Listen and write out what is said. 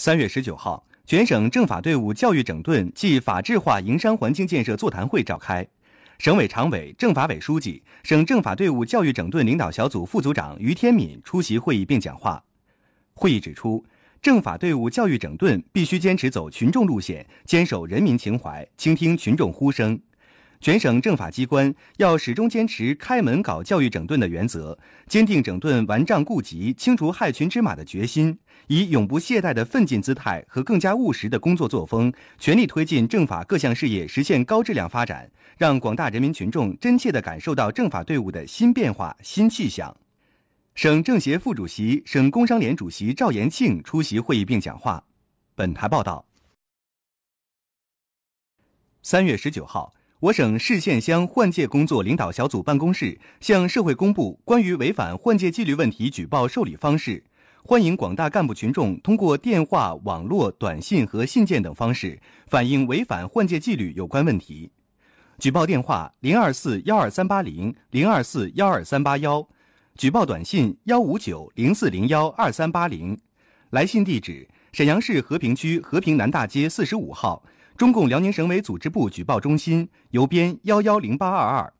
三月十九号，全省政法队伍教育整顿暨法治化营商环境建设座谈会召开，省委常委、政法委书记、省政法队伍教育整顿领导小组副组长于天敏出席会议并讲话。会议指出，政法队伍教育整顿必须坚持走群众路线，坚守人民情怀，倾听群众呼声。全省政法机关要始终坚持开门搞教育整顿的原则，坚定整顿顽瘴痼疾、清除害群之马的决心，以永不懈怠的奋进姿态和更加务实的工作作风，全力推进政法各项事业实现高质量发展，让广大人民群众真切地感受到政法队伍的新变化、新气象。省政协副主席、省工商联主席赵延庆出席会议并讲话。本台报道。三月十九号。我省市县乡换届工作领导小组办公室向社会公布关于违反换届纪律问题举报受理方式，欢迎广大干部群众通过电话、网络、短信和信件等方式反映违反换届纪律有关问题。举报电话：零二四幺二三八零零二四幺二三八幺，举报短信：幺五九零四零幺二三八零，来信地址：沈阳市和平区和平南大街四十五号。中共辽宁省委组织部举报中心邮编：幺幺零八二二。